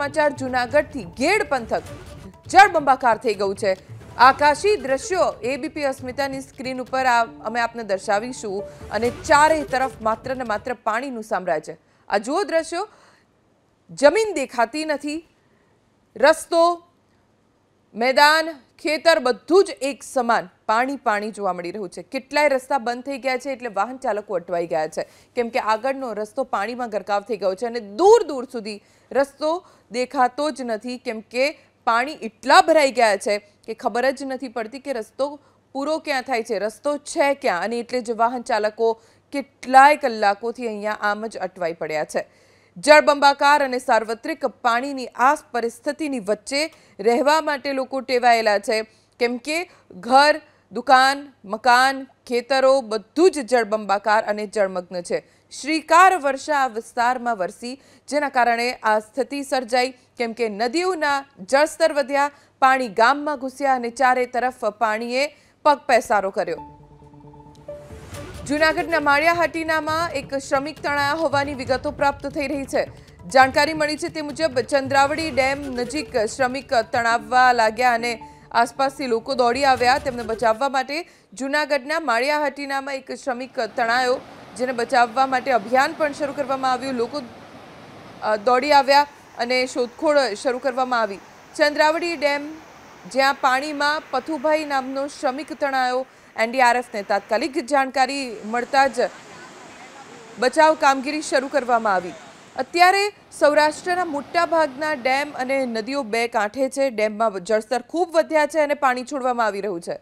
સમાચાર જૂનાગઢથી ગેડ પંથક જળબંબાકાર થઈ ગયું છે આકાશી દ્રશ્યો એબીપી અસ્મિતાની સ્ક્રીન ઉપર આ અમે આપને દર્શાવીશું અને ચારેય તરફ માત્ર ને માત્ર પાણીનું સામ્રાજ્ય આ જુઓ દ્રશ્યો જમીન દેખાતી નથી રસ્તો મેદાન ખેતર બધું જ એક સમાન પાણી પાણી જોવા મળી રહ્યું છે કેટલાય રસ્તા બંધ થઈ ગયા છે એટલે વાહન ચાલકો અટવાઈ ગયા છે કેમ કે આગળનો રસ્તો પાણીમાં ગરકાવ થઈ ગયો છે અને દૂર દૂર સુધી રસ્તો દેખાતો જ નથી કેમ કે પાણી એટલા ભરાઈ ગયા છે કે ખબર જ નથી પડતી કે રસ્તો પૂરો ક્યાં થાય છે રસ્તો છે કે ક્યાં અને એટલે જે વાહન ચાલકો કેટલાય કલાકોથી અહીંયા આમ જ અટવાય પડ્યા છે જળબંબાકાર અને સાર્વત્રિક પાણીની આ પરિસ્થિતિની વચ્ચે રહેવા માટે લોકો ટેવાયેલા છે કેમ કે ઘર દુકાન મકાન ખેતરો બધું જ જળબંબાકાર અને જળમગ્ન છે શ્રીકાર વર્ષા આ વિસ્તારમાં વરસી જેના કારણે આ સ્થિતિ સર્જાઈ કેમ કે નદીઓના જળસ્તર વધ્યા પાણી ગામમાં ઘૂસ્યા અને ચારે તરફ પાણીએ પગપેસારો કર્યો જૂનાગઢના માળિયાહાટીનામાં એક શ્રમિક તણાયા હોવાની વિગતો પ્રાપ્ત થઈ રહી છે જાણકારી મળી છે તે મુજબ ચંદ્રાવડી ડેમ નજીક શ્રમિક તણાવવા લાગ્યા અને આસપાસથી લોકો દોડી આવ્યા તેમને બચાવવા માટે જૂનાગઢના માળિયાહાટીનામાં એક શ્રમિક તણાયો જેને બચાવવા માટે અભિયાન પણ શરૂ કરવામાં આવ્યું લોકો દોડી આવ્યા અને શોધખોળ શરૂ કરવામાં આવી ચંદ્રાવડી ડેમ જ્યાં પાણીમાં પથુભાઈ નામનો શ્રમિક તણાયો એનડીઆરએફને તાત્કાલિક જાણકારી મળતા જ બચાવ કામગીરી શરૂ કરવામાં આવી અત્યારે સૌરાષ્ટ્રના મોટાભાગના ડેમ અને નદીઓ બે કાંઠે છે ડેમમાં જળસ્તર ખૂબ વધ્યા છે અને પાણી છોડવામાં આવી રહ્યું છે